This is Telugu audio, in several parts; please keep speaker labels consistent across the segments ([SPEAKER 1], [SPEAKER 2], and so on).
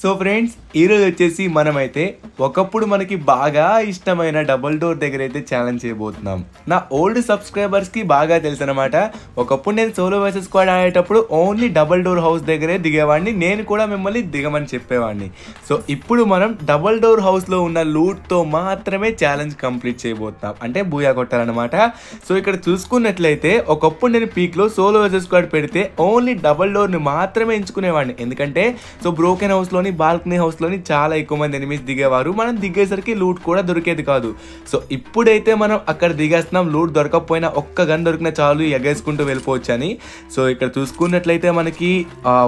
[SPEAKER 1] సో ఫ్రెండ్స్ ఈరోజు వచ్చేసి మనమైతే ఒకప్పుడు మనకి బాగా ఇష్టమైన డబుల్ డోర్ దగ్గర అయితే ఛాలెంజ్ చేయబోతున్నాం నా ఓల్డ్ సబ్స్క్రైబర్స్కి బాగా తెలుసు అనమాట ఒకప్పుడు నేను సోలో వర్సెస్ స్క్వాడ్ ఆడేటప్పుడు ఓన్లీ డబుల్ డోర్ హౌస్ దగ్గరే దిగేవాడిని నేను కూడా మిమ్మల్ని దిగమని చెప్పేవాడిని సో ఇప్పుడు మనం డబుల్ డోర్ హౌస్లో ఉన్న లూట్తో మాత్రమే ఛాలెంజ్ కంప్లీట్ చేయబోతున్నాం అంటే బూయా కొట్టాలన్నమాట సో ఇక్కడ చూసుకున్నట్లయితే ఒకప్పుడు నేను పీక్లో సోలో వర్సెస్ స్క్వాడ్ పెడితే ఓన్లీ డబుల్ డోర్ని మాత్రమే ఎంచుకునేవాడిని ఎందుకంటే సో బ్రోకెన్ హౌస్లో హౌస్లోని బాల్కనీ హౌస్లోని చాలా ఎక్కువ మంది ఎనిమిస్ దిగేవారు మనం దిగేసరికి లూట్ కూడా దొరికేది కాదు సో ఇప్పుడైతే మనం అక్కడ దిగేస్తున్నాం లూట్ దొరకకపోయినా ఒక్క గన్ దొరికిన చాలు ఎగేసుకుంటూ వెళ్ళిపోవచ్చు అని సో ఇక్కడ చూసుకున్నట్లయితే మనకి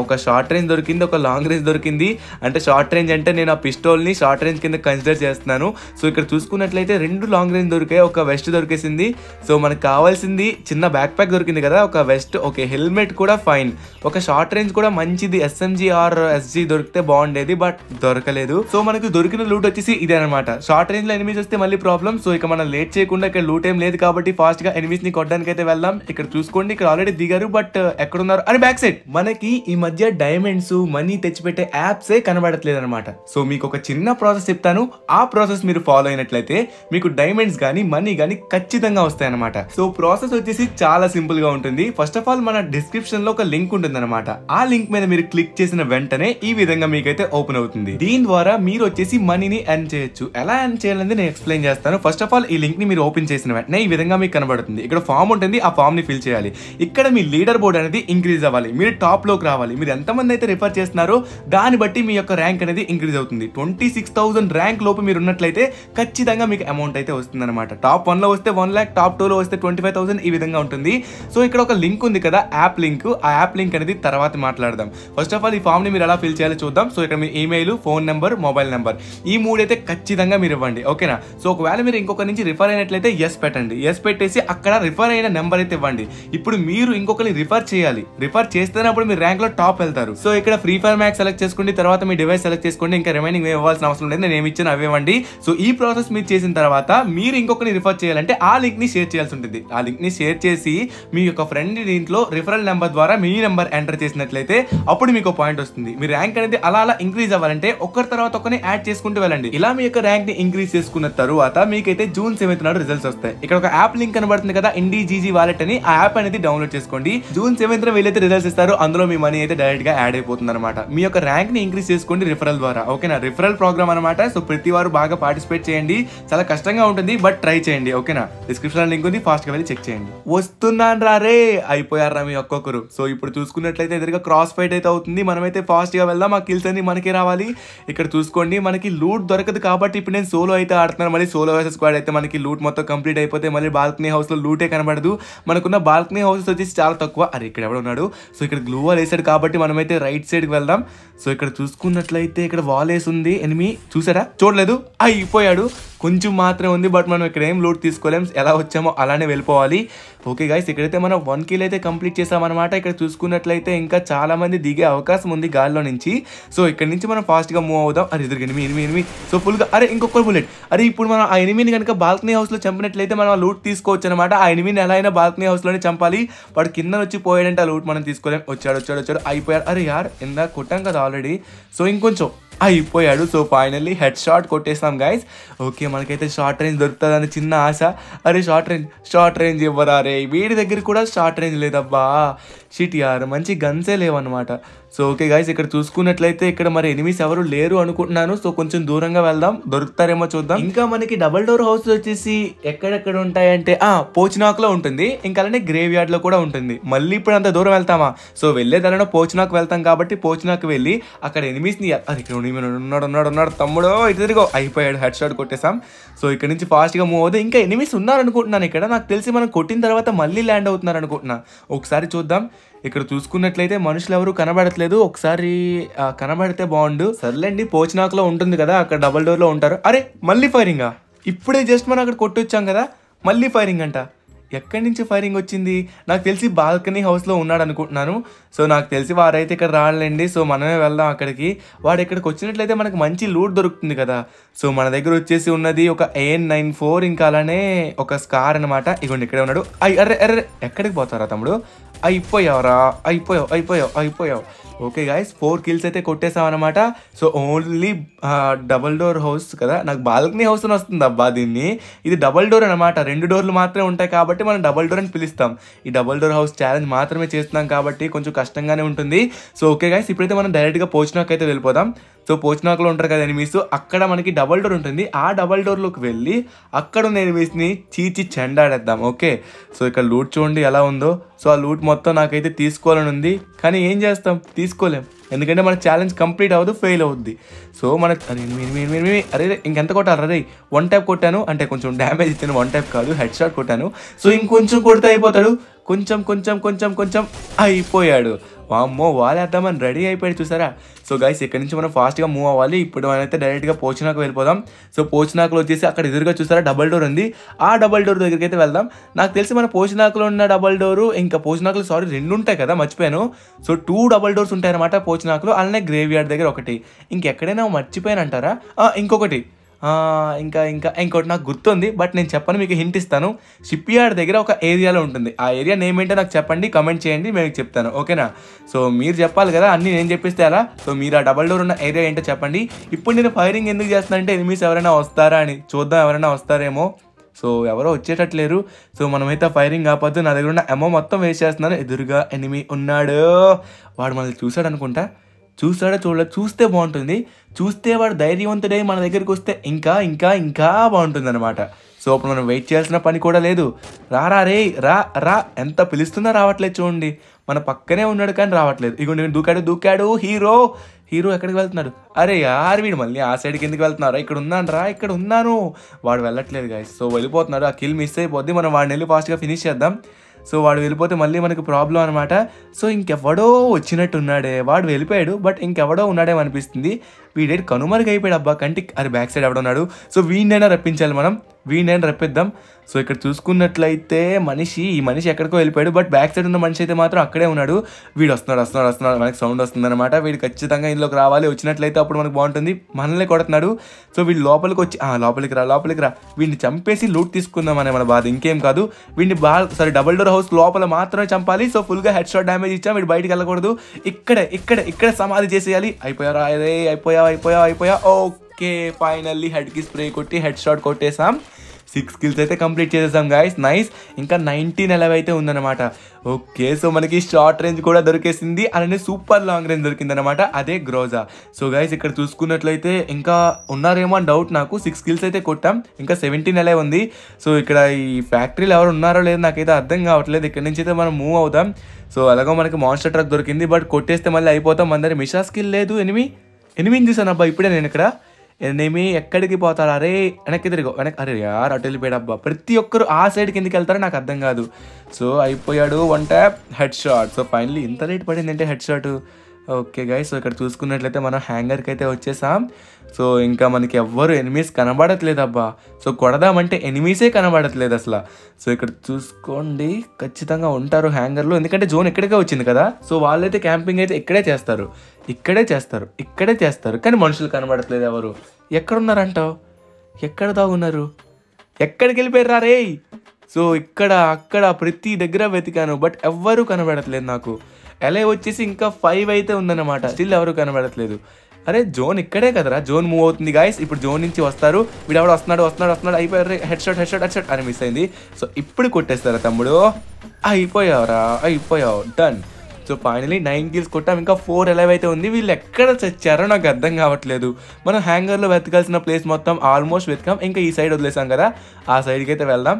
[SPEAKER 1] ఒక షార్ట్ రేంజ్ దొరికింది ఒక లాంగ్ రేంజ్ దొరికింది అంటే షార్ట్ రేంజ్ అంటే నేను ఆ పిస్టోల్ని షార్ట్ రేంజ్ కింద కన్సిడర్ చేస్తున్నాను సో ఇక్కడ చూసుకున్నట్లయితే రెండు లాంగ్ రేంజ్ దొరికాయి ఒక వెస్ట్ దొరికేసింది సో మనకు కావాల్సింది చిన్న బ్యాక్ ప్యాక్ దొరికింది కదా ఒక వెస్ట్ ఒక హెల్మెట్ కూడా ఫైన్ ఒక షార్ట్ రేంజ్ కూడా మంచిది ఎస్ఎంజి ఆర్ ఎస్జి దొరికితే బాగుంటుంది బాగుండేది బట్ దొరకలేదు సో మనకు దొరికిన లూట్ వచ్చేసి ఇదే అనమాట షార్ట్ రేంజ్ లో ఎనిమిస్ వస్తే మళ్ళీ ప్రాబ్లమ్ సో ఇక మనం లేట్ చేయకుండా ఇక్కడ లూట్ ఏం లేదు కాబట్టి ఫాస్ట్ గా ఎనిమిస్ ని కొట్టడానికి అయితే వెళ్దాం ఇక్కడ చూసుకోండి ఇక్కడ ఆల్రెడీ దిగారు బట్ uh, ఎక్కడ ఉన్నారు అని బ్యాక్ సైడ్ మనకి ఈ మధ్య డైమండ్స్ మనీ తెచ్చిపెట్టే యాప్స్ ఏ కనబడట్లేదు అనమాట సో మీకు ఒక చిన్న ప్రాసెస్ చెప్తాను ఆ ప్రాసెస్ మీరు ఫాలో అయినట్లయితే మీకు డైమండ్స్ కానీ మనీ కానీ ఖచ్చితంగా వస్తాయి అనమాట సో ప్రాసెస్ వచ్చేసి చాలా సింపుల్ గా ఉంటుంది ఫస్ట్ ఆఫ్ ఆల్ మన డిస్క్రిప్షన్ లో ఒక లింక్ ఉంటుంది అనమాట ఆ లింక్ మీద మీరు క్లిక్ చేసిన వెంటనే ఈ విధంగా మీకు మీకైతే ఓపెన్ అవుతుంది దీని ద్వారా మీరు వచ్చేసి మనీని ఎర్న్ చేయొచ్చు ఎలా ఎర్న్ చేయాలనేది నేను ఎక్స్ప్లెయిన్ చేస్తాను ఫస్ట్ ఆఫ్ ఆల్ ఈ లింక్ ని మీరు ఓపెన్ చేసిన వెంటనే ఈ విధంగా మీకు కనబడుతుంది ఇక్కడ ఫామ్ ఉంటుంది ఆ ఫామ్ ని ఫిల్ చేయాలి ఇక్కడ మీ లీడర్ బోర్డ్ అనేది ఇంక్రీజ్ అవ్వాలి మీరు టాప్ లోకి రావాలి మీరు ఎంతమంది అయితే రిఫర్ చేస్తున్నారో దాన్ని బట్టి మీ యొక్క ర్యాంక్ అనేది ఇంక్రీజ్ అవుతుంది ట్వంటీ సిక్స్ థౌసండ్ ర్యాంక్ లోపు మీరు ఉన్నట్లయితే ఖచ్చితంగా మీకు అమౌంట్ అయితే వస్తుందన్నమాట టాప్ వన్లో వస్తే వన్ ల్యాక్ టాప్ టూలో వస్తే ట్వంటీ ఫైవ్ థౌసండ్ ఈ విధంగా ఉంటుంది సో ఇక్కడ ఒక లింక్ ఉంది కదా యాప్ లింక్ ఆ యాప్ లింక్ అనేది తర్వాత మాట్లాడదాం ఫస్ట్ ఆఫ్ ఆల్ ఈ ఫామ్ని మీరు ఎలా ఫిల్ చేయాలో చూద్దాం సో ఇక్కడ మీ email phone number mobile number ఈ అయితే ఖచ్చితంగా మీరు ఇవ్వండి ఓకేనా సో ఒకవేళ మీరు ఇంకొకరి నుంచి రిఫర్ అయినట్లయితే ఎస్ పెట్టండి ఎస్ పెట్టేసి అక్కడ రిఫర్ అయిన నెంబర్ అయితే ఇవ్వండి ఇప్పుడు మీరు ఇంకొకరిని రిఫర్ చేయాలి రిఫర్ చేస్తేనే అప్పుడు మీరు ర్యాంక్లో టాప్ వెళ్తారు సో ఇక్కడ ఫ్రీ ఫైర్ మ్యాక్ సెలెక్ట్ చేసుకోండి తర్వాత మీ డివైస్ సెలెక్ట్ చేసుకోండి ఇంకా రిమైనింగ్ ఇవ్వాల్సిన అవసరం లేదు నేను ఏమి ఇచ్చాను అవివ్వండి సో ఈ ప్రాసెస్ మీరు చేసిన తర్వాత మీరు ఇంకొకరిని రిఫర్ చేయాలంటే ఆ ని షేర్ చేయాల్సి ఉంటుంది ఆ ని షేర్ చేసి మీ యొక్క ఫ్రెండ్ దీంట్లో రిఫరల్ నెంబర్ ద్వారా మీ నెంబర్ ఎంటర్ చేసినట్లయితే అప్పుడు మీకు పాయింట్ వస్తుంది మీ ర్యాంక్ అనేది అలా చాలా ఇంక్రీజ్ అవ్వాలంటే ఒకరి తర్వాత ఒకరిని యాడ్ చేసుకుంటూ వెళ్ళండి ఇలా మీ యొక్క ర్యాంక్ ని ఇంక్రీజ్ చేసుకున్న తర్వాత మీకైతే జూన్ సెవెంత్ నాడు రిజల్ట్స్ వస్తాయి ఇక్కడ ఒక యాప్ లింక్ కనబడుతుంది కదా ఇండి జీజీ వాలెట్ అని ఆ యాప్ అనేది డౌన్లోడ్ చేసుకోండి జూన్ సెవెంత్ వీళ్ళైతే రిజల్ట్స్ ఇస్తారు అందులో మీ మనీ అయితే డైరెక్ట్ గా యాడ్ అయిపోతుంది అనమాట మీ యొక్క ర్యాంక్ ని ఇంక్రీజ్ చేసుకోండి రిఫరల్ ద్వారా ఓకేనా రిఫరల్ ప్రోగ్రామ్ అనమాట సో ప్రతి వారు బాగా పార్టిసిపేట్ చేయండి చాలా కష్టంగా ఉంటుంది బట్ ట్రై చేయండి ఓకేనా డిస్క్రిప్షన్ లింక్ ఉంది ఫాస్ట్ గా వెళ్ళి చెక్ చేయండి వస్తున్నాను రారే అయిపోయారా మీ ఒక్కొక్కరు సో ఇప్పుడు చూసుకున్నట్లయితే ఎదురుగా క్రాస్ ఫైట్ అయితే అవుతుంది మనమైతే ఫాస్ట్ గా వెళ్దాం మా కిల్స్ అన్నీ మనకే రావాలి ఇక్కడ చూసుకోండి మనకి లూట్ దొరకదు కాబట్టి ఇప్పుడు నేను సోలో అయితే ఆడుతున్నాను మళ్ళీ సోలో వర్సెస్ స్క్వాడ్ అయితే మనకి లూట్ మొత్తం కంప్లీట్ అయిపోతే మళ్ళీ బాల్కనీ హౌస్లో లూటే కనబడదు మనకున్న బాల్కనీ హౌసెస్ వచ్చేసి చాలా తక్కువ అరే ఇక్కడ ఎవడ ఉన్నాడు సో ఇక్కడ గ్లూ వాల్ వేసాడు కాబట్టి మనమైతే రైట్ సైడ్కి వెళ్దాం సో ఇక్కడ చూసుకున్నట్లయితే ఇక్కడ వాల్ వేసి ఉంది ఎనిమి చూసారా చూడలేదు అయిపోయాడు కొంచెం మాత్రమే ఉంది బట్ మనం ఇక్కడ ఏం లోడ్ తీసుకోలేం ఎలా వచ్చామో అలానే వెళ్ళిపోవాలి ఓకే గాయస్ ఇక్కడైతే మనం వన్ కిల్ అయితే కంప్లీట్ చేసామన్నమాట ఇక్కడ చూసుకున్నట్లయితే ఇంకా చాలామంది దిగే అవకాశం ఉంది గాల్లో నుంచి సో ఇక్కడ నుంచి మనం ఫాస్ట్గా మూవ్ అవుదాం అది ఎదురు ఎనిమిది ఎనిమిది ఎనిమిది సో ఫుల్గా అరే ఇంకొక బుల్లెట్ అరే ఇప్పుడు మనం ఆ ఎనిమిదిని కనుక బాల్కనీ హౌస్లో చంపినట్లయితే మనం లూట్ తీసుకోవచ్చు అనమాట ఆ ఎనిమిదిని ఎలా అయినా బాల్కనీ హౌస్లోనే చంపాలి వాడు కింద వచ్చి పోయాడంటే ఆ లూట్ మనం తీసుకోలేం వచ్చాడు వచ్చాడు వచ్చాడు అయిపోయాడు అరే యార్ ఇందా కొట్టాం కదా ఆల్రెడీ సో ఇంకొంచెం అయిపోయాడు సో ఫైనల్లీ హెడ్ షాట్ కొట్టేసాం గైస్ ఓకే మనకైతే షార్ట్ రేంజ్ దొరుకుతుందని చిన్న ఆశ అరే షార్ట్ రేంజ్ షార్ట్ రేంజ్ ఇవ్వరా రే వీడి దగ్గర కూడా షార్ట్ రేంజ్ లేదబ్బా షిట్ యార్ మంచి గన్సే లేవన్నమాట సో ఓకే గాయస్ ఇక్కడ చూసుకున్నట్లయితే ఇక్కడ మరి ఎనిమిస్ ఎవరు లేరు అనుకుంటున్నాను సో కొంచెం దూరంగా వెళ్దాం దొరుకుతారేమో చూద్దాం ఇంకా మనకి డబల్ డోర్ హౌస్ వచ్చేసి ఎక్కడెక్కడ ఉంటాయంటే ఆ పోచినాక్ లో ఉంటుంది ఇంకా అలానే గ్రేవ్ యార్డ్ లో కూడా ఉంటుంది మళ్ళీ ఇప్పుడు అంత దూరం వెళ్తామా సో వెళ్ళేదానిలో పోచినాక్ వెళ్తాం కాబట్టి పోచినాక్ వెళ్ళి అక్కడ ఎనిమిస్ ని అది ఉన్నాడు ఉన్నాడు ఉన్నాడు తమ్ముడు ఇదిగో అయిపోయాడు హెడ్ షాట్ కొట్టేసాం సో ఇక్కడ నుంచి ఫాస్ట్ గా మూవ్ అవుతుంది ఇంకా ఎనిమిస్ ఉన్నారు అనుకుంటున్నాను ఇక్కడ నాకు తెలిసి మనం కొట్టిన తర్వాత మళ్ళీ ల్యాండ్ అవుతున్నారు అనుకుంటున్నా ఒకసారి చూద్దాం ఇక్కడ చూసుకున్నట్లయితే మనుషులు ఎవరు కనబడట్లేదు ఒకసారి కనబడితే బాగుండు సర్లేండి పోచినాకులో ఉంటుంది కదా అక్కడ డబల్ డోర్లో ఉంటారు అరే మళ్ళీ ఫైరింగ్ ఇప్పుడే జస్ట్ మనం అక్కడ కొట్టొచ్చాం కదా మళ్ళీ ఫైరింగ్ అంట ఎక్కడి నుంచి ఫైరింగ్ వచ్చింది నాకు తెలిసి బాల్కనీ హౌస్లో ఉన్నాడు అనుకుంటున్నాను సో నాకు తెలిసి వారైతే ఇక్కడ రాళ్ళండి సో మనమే వెళ్దాం అక్కడికి వాడు ఇక్కడికి వచ్చినట్లయితే మనకు మంచి లూట్ దొరుకుతుంది కదా సో మన దగ్గర వచ్చేసి ఉన్నది ఒక ఏఎన్ నైన్ ఫోర్ ఇంకా అలానే ఒక స్కార్ అనమాట ఇగోండి ఇక్కడే ఉన్నాడు అయ్యి అరే అరే ఎక్కడికి పోతారా తమ్ముడు అయిపోయావురా అయిపోయావు అయిపోయావు అయిపోయావు ఓకే గాయస్ ఫోర్ కిల్స్ అయితే కొట్టేసామన్నమాట so only double door house కదా నాకు బాల్కనీ హౌస్ అని వస్తుంది అబ్బా దీన్ని ఇది డబల్ డోర్ అనమాట రెండు డోర్లు మాత్రమే ఉంటాయి కాబట్టి మనం డబల్ డోర్ అని పిలుస్తాం ఈ డబల్ డోర్ హౌస్ ఛాలెంజ్ మాత్రమే చేస్తున్నాం కాబట్టి కొంచెం కష్టంగానే ఉంటుంది సో ఓకే గాయస్ ఇప్పుడైతే మనం డైరెక్ట్గా పోచినాకైతే వెళ్ళిపోదాం సో పోచినాకలో ఉంటారు కదా ఎనిమిస్ అక్కడ మనకి డబల్ డోర్ ఉంటుంది ఆ డబల్ డోర్లోకి వెళ్ళి అక్కడ ఉన్న ఎనిమిస్ని చీచి చెండాడేద్దాం ఓకే సో ఇక్కడ లూట్ చూడండి ఎలా ఉందో సో ఆ లూట్ మొత్తం నాకైతే తీసుకోవాలని ఉంది కానీ ఏం చేస్తాం తీసుకోలేం ఎందుకంటే మన ఛాలెంజ్ కంప్లీట్ అవ్వదు ఫెయిల్ అవుద్ది సో మన అరే ఇంకెంత కొట్టాలి అరే వన్ ట్యాప్ కొట్టాను అంటే కొంచెం డ్యామేజ్ ఇచ్చిన వన్ ట్యాప్ కాదు హెడ్ షాట్ కొట్టాను సో ఇంకొంచెం కొడితే అయిపోతాడు కొంచెం కొంచెం కొంచెం కొంచెం అయిపోయాడు వామ్మో వాళ్ళేద్దామని రెడీ అయిపోయాడు చూసారా సో గైస్ ఇక్కడి నుంచి మనం ఫాస్ట్గా మూవ్ అవ్వాలి ఇప్పుడు అయితే డైరెక్ట్గా పోచినాక వెళ్ళిపోదాం సో పోచినాకులో వచ్చేసి అక్కడ ఎదురుగా చూసారా డబల్ డోర్ ఉంది ఆ డబల్ డోర్ దగ్గరికి అయితే వెళ్దాం నాకు తెలిసి మన పోచినాకులో ఉన్న డబల్ డోరు ఇంకా పోచినాకలు సారీ రెండు ఉంటాయి కదా మర్చిపోయాను సో టూ డబల్ డోర్స్ ఉంటాయన్నమాట పోచి నాకు అలానే గ్రేవ్ యార్డ్ దగ్గర ఒకటి ఇంకెక్కడైనా మర్చిపోయానంటారా ఇంకొకటి ఇంకా ఇంకా ఇంకోటి నాకు గుర్తుంది బట్ నేను చెప్పను మీకు హింట్ ఇస్తాను షిప్ యార్డ్ దగ్గర ఒక ఏరియాలో ఉంటుంది ఆ ఏరియా నేమ్ ఏంటో నాకు చెప్పండి కమెంట్ చేయండి మేము చెప్తాను ఓకేనా సో మీరు చెప్పాలి కదా అన్నీ నేను చెప్పిస్తే అలా సో మీరు ఆ డబల్ డోర్ ఉన్న ఏరియా ఏంటో చెప్పండి ఇప్పుడు నేను ఫైరింగ్ ఎందుకు చేస్తానంటే ఎనిమిస్ ఎవరైనా వస్తారా అని చూద్దాం ఎవరైనా వస్తారేమో సో ఎవరో వచ్చేటట్లేరు సో మనమైతే ఫైరింగ్ ఆపద్దు నా దగ్గర ఉన్న అమౌ మొత్తం వేసేస్తున్నాను ఎదురుగా ఎనిమి ఉన్నాడు వాడు మనల్ని చూశాడు అనుకుంటా చూస్తాడో చూడలేదు చూస్తే బాగుంటుంది చూస్తే వాడు ధైర్యవంతుడై మన దగ్గరికి వస్తే ఇంకా ఇంకా ఇంకా బాగుంటుంది అనమాట సో అప్పుడు మనం వెయిట్ చేయాల్సిన పని కూడా లేదు రారా రే రా రా ఎంత పిలుస్తుందో రావట్లేదు చూడండి మన పక్కనే ఉన్నాడు కానీ రావట్లేదు ఇగో నేను దూకాడు దూకాడు హీరో హీరో ఎక్కడికి వెళ్తున్నాడు అరే యార్ వీడు మళ్ళీ ఆ సైడ్కి ఎందుకు వెళ్తున్నారా ఇక్కడ ఉన్నాను రా ఇక్కడ ఉన్నాను వాడు వెళ్ళట్లేదు గాయస్ సో వెళ్ళిపోతున్నారు ఆ కిల్ మిస్ అయిపోద్ది మనం వాడిని వెళ్ళి ఫాస్ట్గా ఫినిష్ చేద్దాం సో వాడు వెళ్ళిపోతే మళ్ళీ మనకు ప్రాబ్లం అనమాట సో ఇంకెవడో వచ్చినట్టున్నాడే వాడు వెళ్ళిపోయాడు బట్ ఇంకెవడో అనిపిస్తుంది వీడేడు కనుమరుగైపోయాడు అబ్బా కంటికి అరే బ్యాక్ సైడ్ ఎవడున్నాడు సో వీడినైనా రప్పించాలి మనం వీణని రప్పిద్దాం సో ఇక్కడ చూసుకున్నట్లయితే మనిషి ఈ మనిషి ఎక్కడికో వెళ్ళిపోయాడు బట్ బ్యాక్ సైడ్ ఉన్న మనిషి అయితే మాత్రం అక్కడే ఉన్నాడు వీడు వస్తున్నాడు వస్తున్నాడు వస్తున్నాడు మనకి సౌండ్ వస్తుందన్నమాట వీడు ఖచ్చితంగా ఇందులోకి రావాలి వచ్చినట్లయితే అప్పుడు మనకు బాగుంటుంది మనల్ని కొడుతున్నాడు సో వీడు లోపలికి వచ్చి లోపలికి రా లోపలికి రా వీడిని చంపేసి లూట్ తీసుకుందాం అనే మన బాధ ఇంకేం కాదు వీడిని బా సారీ డబల్ డోర్ హౌస్ లోపల మాత్రమే చంపాలి సో ఫుల్గా హెడ్ షాట్ డ్యామేజ్ ఇచ్చాం వీడు బయటికి వెళ్ళకూడదు ఇక్కడ ఇక్కడ ఇక్కడ సమాధి చేసేయాలి అయిపోయారా అదే అయిపోయావు అయిపోయావు అయిపోయా ఓకే ఫైనల్లీ హెడ్కి స్ప్రే కొట్టి హెడ్ షాట్ కొట్టేసాం సిక్స్ కిల్స్ అయితే కంప్లీట్ చేసేసాం గాయస్ నైస్ ఇంకా నైన్టీన్ ఎలవ్ అయితే ఉందన్నమాట ఓకే సో మనకి షార్ట్ రేంజ్ కూడా దొరికేసింది అలానే సూపర్ లాంగ్ రేంజ్ దొరికిందనమాట అదే గ్రోజా సో గైస్ ఇక్కడ చూసుకున్నట్లయితే ఇంకా ఉన్నారేమో డౌట్ నాకు సిక్స్ కిల్స్ అయితే కొట్టాం ఇంకా సెవెంటీన్ అలా ఉంది సో ఇక్కడ ఈ ఫ్యాక్టరీలు ఎవరు ఉన్నారో లేదో నాకైతే అర్థం కావట్లేదు ఇక్కడ నుంచి అయితే మనం మూవ్ అవుతాం సో అలాగో మనకి మాన్స్టర్ ట్రక్ దొరికింది బట్ కొట్టేస్తే మళ్ళీ అయిపోతాం అందరి మిషా స్కిల్ లేదు ఎనిమి ఎనిమిది చూసాను అబ్బా ఇప్పుడే నేను ఇక్కడ ఎనిమి ఎక్కడికి పోతారు అరే వెనక్కి తిరిగి వెనక అరే యార్ అటు వెళ్ళిపోయాడబ్బా ప్రతి ఒక్కరు ఆ సైడ్ కిందకి వెళ్తారో నాకు అర్థం కాదు సో అయిపోయాడు one tap head shot so finally ఇంత రేట్ పడింది అంటే head shot okay guy so ఇక్కడ చూసుకున్నట్లయితే మనం హ్యాంగర్కి అయితే వచ్చేసాం సో ఇంకా మనకి ఎవ్వరు ఎనిమీస్ కనబడట్లేదు అబ్బా సో కొడదామంటే ఎనిమీసే కనబడట్లేదు అసలు సో ఇక్కడ చూసుకోండి ఖచ్చితంగా ఉంటారు హ్యాంగర్లో ఎందుకంటే జోన్ ఎక్కడికే వచ్చింది కదా సో వాళ్ళైతే క్యాంపింగ్ అయితే ఇక్కడే చేస్తారు ఇక్కడే చేస్తారు ఇక్కడే చేస్తారు కానీ మనుషులు కనబడట్లేదు ఎవరు ఎక్కడున్నారంటావు ఎక్కడ దాగున్నారు ఎక్కడికి వెళ్ళిపోయారే సో ఇక్కడ అక్కడ ప్రతి దగ్గర వెతికాను బట్ ఎవ్వరూ కనబడట్లేదు నాకు ఎలా వచ్చేసి ఇంకా ఫైవ్ అయితే ఉందన్నమాట స్టిల్ ఎవరు కనబడట్లేదు అరే జోన్ ఇక్కడే కదరా జోన్ మూవ్ అవుతుంది గాయస్ ఇప్పుడు జోన్ నుంచి వస్తారు వీడు ఎవడు వస్తున్నాడు వస్తున్నాడు వస్తున్నాడు అయిపోయారు head shot head shot head shot అని మిస్ అయింది సో ఇప్పుడు కొట్టేస్తారా తమ్ముడు అయిపోయావరా అయిపోయావు done so finally nine kills కొట్టాం ఇంకా ఫోర్ ఎలవ్ అయితే ఉంది వీళ్ళు ఎక్కడ చచ్చారో నాకు అర్థం కావట్లేదు మనం హ్యాంగర్లో వెతకాల్సిన ప్లేస్ మొత్తం ఆల్మోస్ట్ వెతికాం ఇంకా ఈ సైడ్ వదిలేసాం కదా ఆ సైడ్కి అయితే వెళ్దాం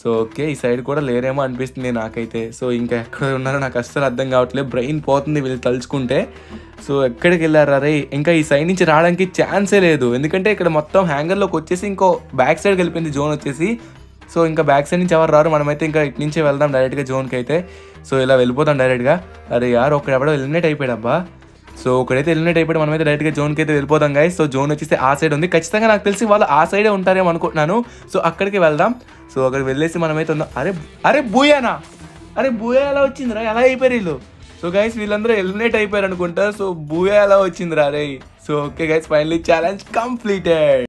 [SPEAKER 1] సో ఓకే ఈ సైడ్ కూడా లేరేమో అనిపిస్తుంది నాకైతే సో ఇంకా ఎక్కడ ఉన్నారో నాకు అస్సలు అర్థం కావట్లేదు బ్రెయిన్ పోతుంది వీళ్ళు తలుచుకుంటే సో ఎక్కడికి వెళ్ళారా రే ఇంకా ఈ సైడ్ నుంచి రావడానికి ఛాన్సే లేదు ఎందుకంటే ఇక్కడ మొత్తం హ్యాంగర్లోకి వచ్చేసి ఇంకో బ్యాక్ సైడ్కి వెళ్ళిపోయింది జోన్ వచ్చేసి సో ఇంకా బ్యాక్ సైడ్ నుంచి ఎవరు రారు మనమైతే ఇంకా ఇటు నుంచే వెళ్దాం డైరెక్ట్గా జోన్కి అయితే సో ఇలా వెళ్ళిపోతాం డైరెక్ట్గా అరే యార్ ఒకడెవడో ఎలిమినేట్ అయిపోయాడు అబ్బా సో ఒకడైతే ఎలిమినేట్ అయిపోయి మనమైతే డైరెక్ట్గా జోన్కి అయితే వెళ్ళిపోతాం గాయ సో జోన్ వచ్చేస్తే ఆ సైడ్ ఉంది ఖచ్చితంగా నాకు తెలిసి వాళ్ళు ఆ సైడే ఉంటారేమో అనుకుంటున్నాను సో అక్కడికి వెళ్దాం సో అక్కడ వెళ్ళేసి మనమైతే ఉందాం అరే అరే బూయానా అరే బూయా ఎలా వచ్చిందిరా ఎలా అయిపోయారు వీళ్ళు సో గైస్ వీళ్ళందరూ ఎలిమినేట్ అయిపోయారు అనుకుంటారు సో బూయా ఎలా వచ్చిందిరా అరే so okay guys finally challenge completed